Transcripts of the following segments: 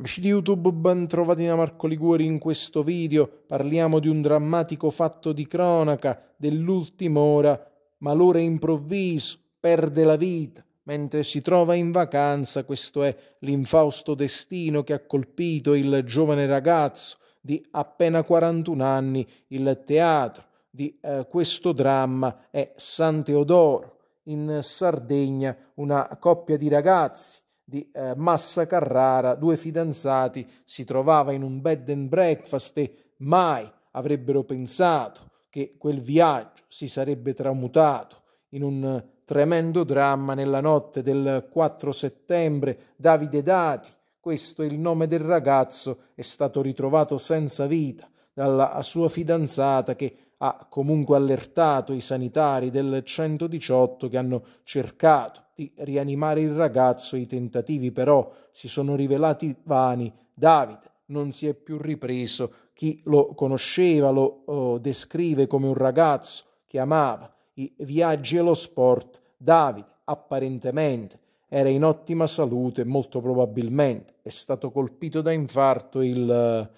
Amici di YouTube, ben trovati da Marco Liguori in questo video. Parliamo di un drammatico fatto di cronaca dell'ultima ora. Malore improvviso, perde la vita. Mentre si trova in vacanza, questo è l'infausto destino che ha colpito il giovane ragazzo di appena 41 anni. Il teatro di eh, questo dramma è San Teodoro, in Sardegna, una coppia di ragazzi di eh, Massa Carrara, due fidanzati, si trovava in un bed and breakfast e mai avrebbero pensato che quel viaggio si sarebbe tramutato in un eh, tremendo dramma nella notte del 4 settembre. Davide Dati, questo è il nome del ragazzo, è stato ritrovato senza vita dalla sua fidanzata che ha comunque allertato i sanitari del 118 che hanno cercato di rianimare il ragazzo, i tentativi però si sono rivelati vani. Davide non si è più ripreso, chi lo conosceva lo oh, descrive come un ragazzo che amava i viaggi e lo sport. Davide apparentemente era in ottima salute, molto probabilmente è stato colpito da infarto il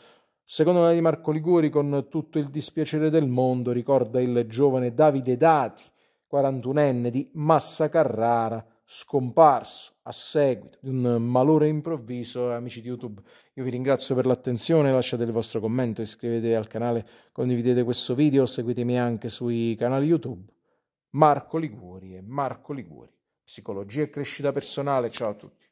Secondo me di Marco Liguri, con tutto il dispiacere del mondo, ricorda il giovane Davide Dati, 41enne di Massa Carrara, scomparso a seguito di un malore improvviso. Amici di YouTube, io vi ringrazio per l'attenzione, lasciate il vostro commento, iscrivetevi al canale, condividete questo video, seguitemi anche sui canali YouTube. Marco Liguri e Marco Liguri, psicologia e crescita personale, ciao a tutti.